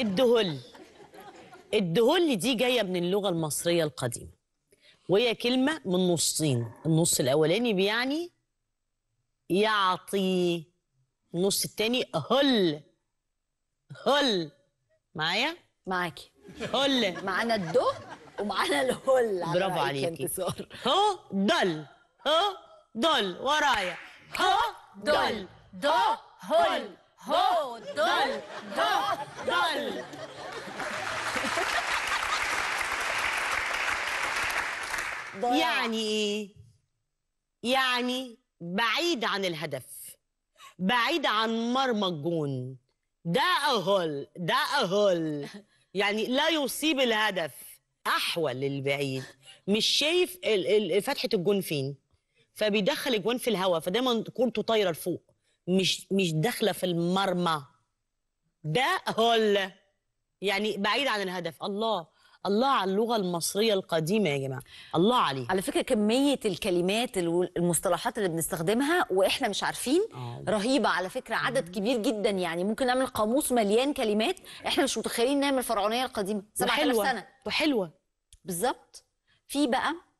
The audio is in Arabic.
الدهل الدهل دي جايه من اللغه المصريه القديمه وهي كلمه من نصين النص الاولاني بيعني يعطي النص التاني هل هل معايا معاكي هل معانا الده ومعانا الهل برافو عليكي هو دل هو دل ورايا هو دل دو هل هو ضياع يعني ايه يعني بعيد عن الهدف بعيد عن مرمى الجون ده أهل ده أهل يعني لا يصيب الهدف أحول للبعيد مش شايف فتحة الجون فين فبيدخل الجون في الهواء فدايما كورته طايره لفوق مش مش داخله في المرمى ده هول يعني بعيد عن الهدف الله الله على اللغه المصريه القديمه يا جماعه الله عليه على فكره كميه الكلمات والمصطلحات اللي بنستخدمها واحنا مش عارفين آه. رهيبه على فكره عدد كبير جدا يعني ممكن نعمل قاموس مليان كلمات احنا مش متخيلين نعمل الفرعونيه القديمه 7000 سنه وحلوه بالظبط في بقى